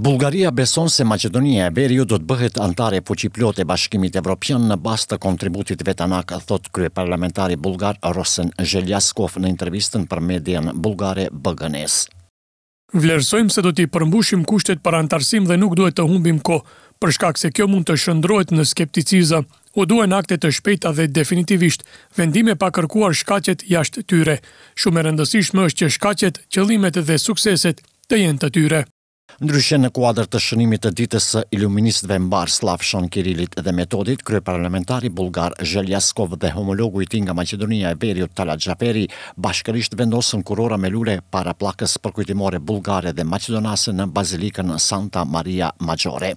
Bulgaria beson se Macedonia e Veriut do të bëhet antare fuqi e Bashkimit Evropian në bazë të kontributit vetanak, thot kryeparlamentari bulgar Rosen Zheljaskov në intervistën për median bulgare BGNS. Vlerësojmë se do të përmbushim kushtet për antarësim dhe nuk duhet të humbim ko, për shkak se kjo mund të shëndrojt në skepticiza. U duhen akte të shpejta dhe definitivisht, vendime pa kërkuar shkacet jashtë tyre. Shumë e rëndësishme është që shkacet, qëllimet dhe sukseset të jenë të tyre. Ndryshe në kuadrë të shënimit të ditës së iluministëve mbar Slavshon Kirilit dhe Metodit, krye parlamentari bulgar Zheljaskov dhe homologu i tij nga Maqedonia e Veriut Talat Xhaferi bashkërisht vendosën kurora me lule para plakës përkujtimore bulgare dhe maqedonase në bazilikën Santa Maria Maggiore.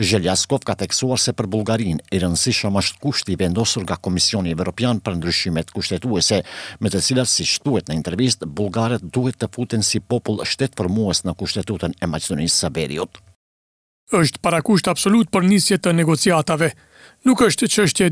Zheljaskov ka teksuar se për Bulgarin e rëndësishëm është kushti vendosur nga Komisioni Evropian për ndryshimet kushtetuese, me të cilat si shtuet në intervist, Bulgaret duhet të futen si popull shtetë në kushtetutën e së Saberiut është parakusht absolut për nisjet të negociatave. Nuk është që është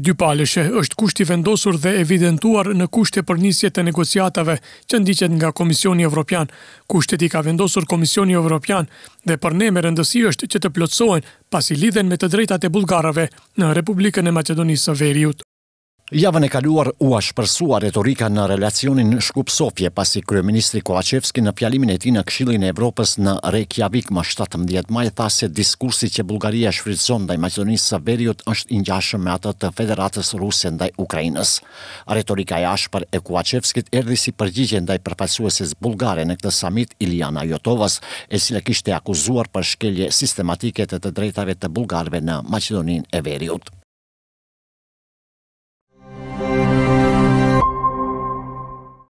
është kusht i vendosur dhe evidentuar në kusht e për nisje të negociatave që ndiqet nga Komisioni Evropian. Kushtet i ka vendosur Komisioni Evropian dhe për ne me rëndësi është që të plotësohen pas i lidhen me të drejtate Bulgarave në Republikën e Macedonisë Veriut. Javën e kaluar u a shpërsua retorika në relacionin në Shkup Sofje, pasi Kryeministri Koachevski në pjalimin e ti në Kshilin e Evropës në Reykjavik më 17 maj, tha se diskursi që Bulgaria shfridzon dhe Macedonisë së Veriut është ingjashëm me atët të Federatës Rusë ndaj Ukrajinës. Retorika e ashpër e Koachevskit erdi si përgjigje ndaj përfaqësueses bulgare në këtë samit Iliana Jotovas, e cila kishte akuzuar për shkelje sistematike të të drejtave të bulgarve në Macedoninë e Veriut.